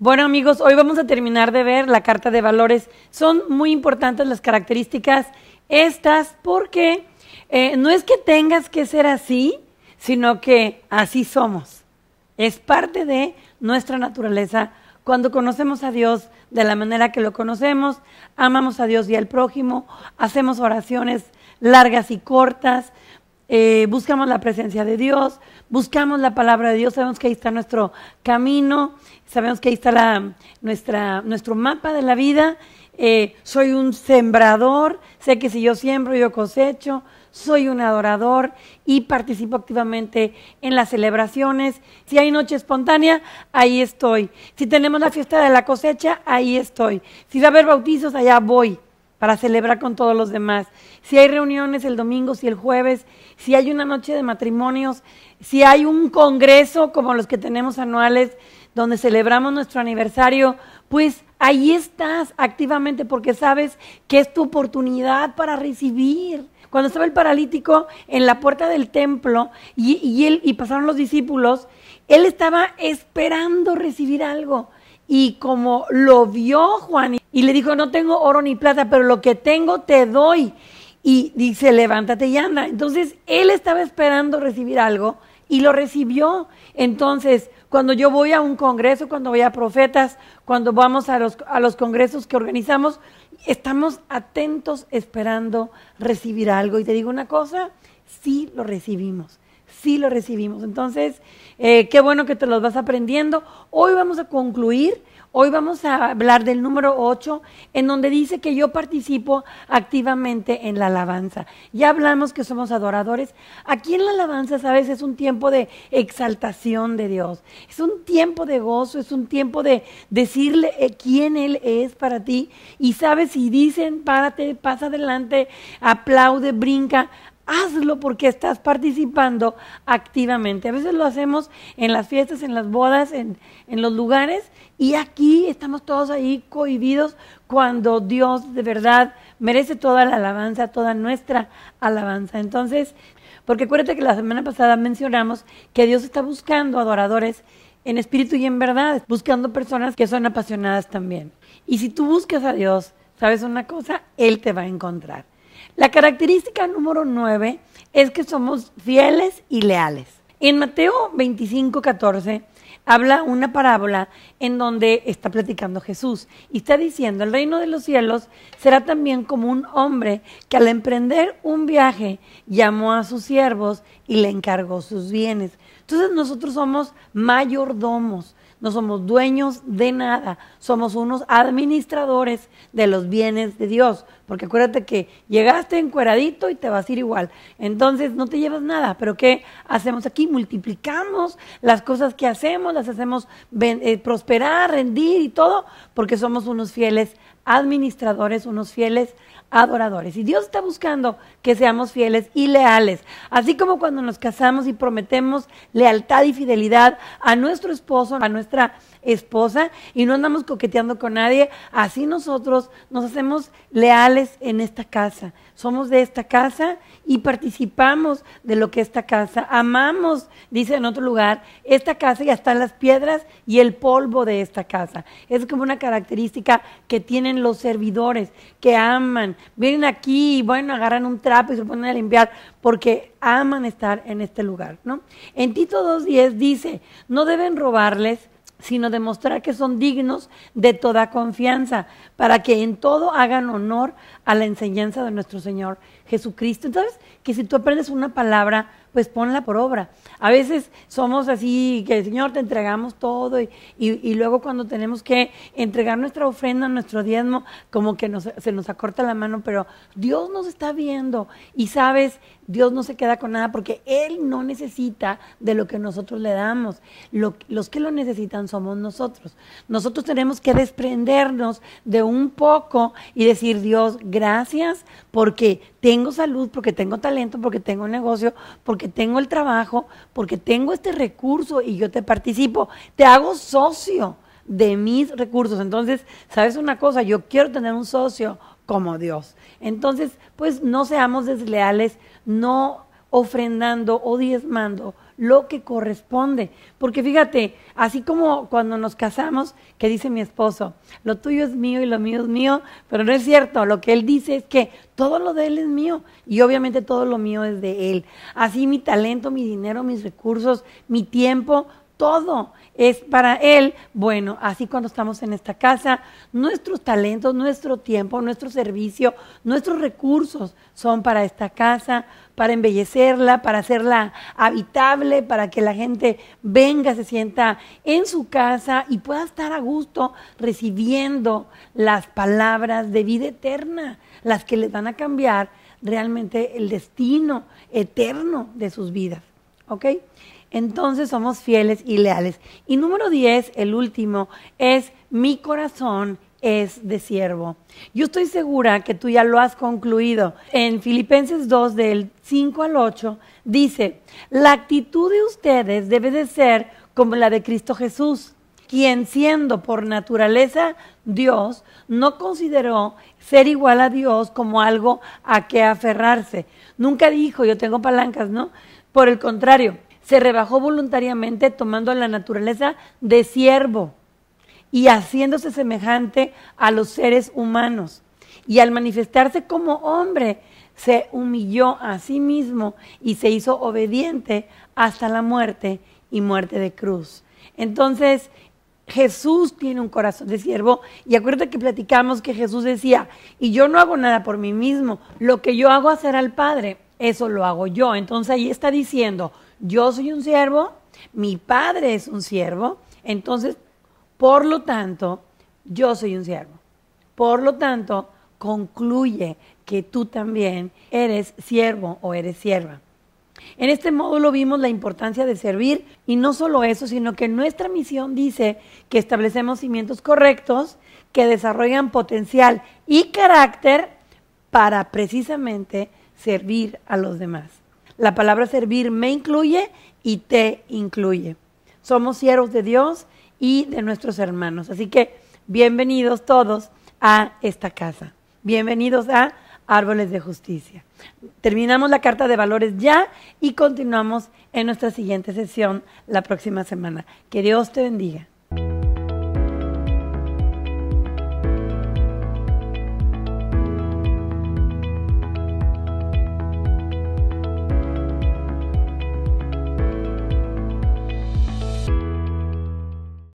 Bueno amigos, hoy vamos a terminar de ver la carta de valores. Son muy importantes las características estas porque eh, no es que tengas que ser así, sino que así somos. Es parte de nuestra naturaleza. Cuando conocemos a Dios de la manera que lo conocemos, amamos a Dios y al prójimo, hacemos oraciones largas y cortas, eh, buscamos la presencia de Dios, buscamos la palabra de Dios, sabemos que ahí está nuestro camino, sabemos que ahí está nuestra, nuestro mapa de la vida. Eh, soy un sembrador, sé que si yo siembro, yo cosecho, soy un adorador y participo activamente en las celebraciones. Si hay noche espontánea, ahí estoy. Si tenemos la fiesta de la cosecha, ahí estoy. Si va a haber bautizos, allá voy para celebrar con todos los demás. Si hay reuniones el domingo, si el jueves, si hay una noche de matrimonios, si hay un congreso como los que tenemos anuales donde celebramos nuestro aniversario, pues ahí estás activamente porque sabes que es tu oportunidad para recibir. Cuando estaba el paralítico en la puerta del templo y, y él, y pasaron los discípulos, él estaba esperando recibir algo. Y como lo vio Juan y le dijo, no tengo oro ni plata, pero lo que tengo te doy. Y dice, levántate y anda. Entonces, él estaba esperando recibir algo y lo recibió. Entonces, cuando yo voy a un congreso, cuando voy a profetas, cuando vamos a los, congresos que organizamos, estamos atentos esperando recibir algo. Y te digo una cosa, sí lo recibimos sí lo recibimos. Entonces, eh, qué bueno que te los vas aprendiendo. Hoy vamos a concluir Hoy vamos a hablar del número 8, en donde dice que yo participo activamente en la alabanza. Ya hablamos que somos adoradores. Aquí en la alabanza, ¿sabes? Es un tiempo de exaltación de Dios. Es un tiempo de gozo, es un tiempo de decirle eh, quién Él es para ti. Y sabes, si dicen, párate, pasa adelante, aplaude, brinca, hazlo porque estás participando activamente. A veces lo hacemos en las fiestas, en las bodas, en, los lugares y aquí estamos todos ahí cohibidos cuando Dios de verdad merece toda la alabanza, toda nuestra alabanza. Entonces, porque acuérdate que la semana pasada mencionamos que Dios está buscando adoradores en espíritu y en verdad, buscando personas que son apasionadas también. Y si tú buscas a Dios, ¿sabes una cosa? Él te va a encontrar. La característica número nueve es que somos fieles y leales. En Mateo 25, 14 habla una parábola en donde está platicando Jesús y está diciendo, el reino de los cielos será también como un hombre que al emprender un viaje llamó a sus siervos y le encargó sus bienes. Entonces nosotros somos mayordomos, no somos dueños de nada, somos unos administradores de los bienes de Dios, porque acuérdate que llegaste encueradito y te vas a ir igual, entonces no te llevas nada, pero ¿qué hacemos aquí? Multiplicamos las cosas que hacemos, las hacemos eh, prosperar, rendir y todo, porque somos unos fieles administradores, unos fieles adoradores. Y Dios está buscando que seamos fieles y leales, así como cuando nos casamos y prometemos lealtad y fidelidad a nuestro esposo, a nuestra esposa y no andamos coqueteando con nadie. Así nosotros nos hacemos leales en esta casa. Somos de esta casa y participamos de lo que esta casa. Amamos, dice en otro lugar, esta casa y están las piedras y el polvo de esta casa. Es como una característica que tienen los servidores, que aman. Vienen aquí y bueno, agarran un trapo y se ponen a limpiar porque aman estar en este lugar, ¿no? En Tito 2.10 dice, no deben robarles sino demostrar que son dignos de toda confianza, para que en todo hagan honor a la enseñanza de nuestro Señor Jesucristo. Entonces, que si tú aprendes una palabra pues ponla por obra. A veces somos así, que Señor te entregamos todo y, luego cuando tenemos que entregar nuestra ofrenda, nuestro diezmo, como que se nos acorta la mano, pero Dios nos está viendo y sabes, Dios no se queda con nada porque Él no necesita de lo que nosotros le damos. los que lo necesitan somos nosotros. Nosotros tenemos que desprendernos de un poco y decir, Dios, gracias porque tengo salud, porque tengo talento, porque tengo un negocio, porque tengo el trabajo, porque tengo este recurso y yo te participo, te hago socio de mis recursos. Entonces, ¿sabes una cosa? Yo quiero tener un socio como Dios. Entonces, pues no seamos desleales, no ofrendando o diezmando lo que corresponde. Porque fíjate, así como cuando nos casamos, que dice mi esposo, lo tuyo es mío y lo mío es mío, pero no es cierto, lo que él dice es que todo lo de él es mío y obviamente todo lo mío es de él. Así mi talento, mi dinero, mis recursos, mi tiempo, todo es para Él. Bueno, así cuando estamos en esta casa, nuestros talentos, nuestro tiempo, nuestro servicio, nuestros recursos son para esta casa, para embellecerla, para hacerla habitable, para que la gente venga, se sienta en su casa y pueda estar a gusto recibiendo las palabras de vida eterna, las que les van a cambiar realmente el destino eterno de sus vidas. ¿Ok? entonces somos fieles y leales. Y número 10, el último, es mi corazón es de siervo. Yo estoy segura que tú ya lo has concluido. En Filipenses 2, del 5 al 8, dice, la actitud de ustedes debe de ser como la de Cristo Jesús, quien siendo por naturaleza Dios, no consideró ser igual a Dios como algo a que aferrarse. Nunca dijo, yo tengo palancas, ¿no? Por el contrario, se rebajó voluntariamente tomando la naturaleza de siervo y haciéndose semejante a los seres humanos. Y al manifestarse como hombre, se humilló a sí mismo y se hizo obediente hasta la muerte y muerte de cruz. Entonces, Jesús tiene un corazón de siervo y acuérdate que platicamos que Jesús decía, y yo no hago nada por mí mismo, lo que yo hago hacer al Padre, eso lo hago yo. Entonces ahí está diciendo, yo soy un siervo, mi padre es un siervo, entonces, por lo tanto, yo soy un siervo. Por lo tanto, concluye que tú también eres siervo o eres sierva. En este módulo vimos la importancia de servir y no solo eso, sino que nuestra misión dice que establecemos cimientos correctos que desarrollan potencial y carácter para precisamente servir a los demás. La palabra servir me incluye y te incluye. Somos siervos de Dios y de nuestros hermanos. Así que bienvenidos todos a esta casa. Bienvenidos a Árboles de Justicia. Terminamos la carta de valores ya y continuamos en nuestra siguiente sesión la próxima semana. Que Dios te bendiga.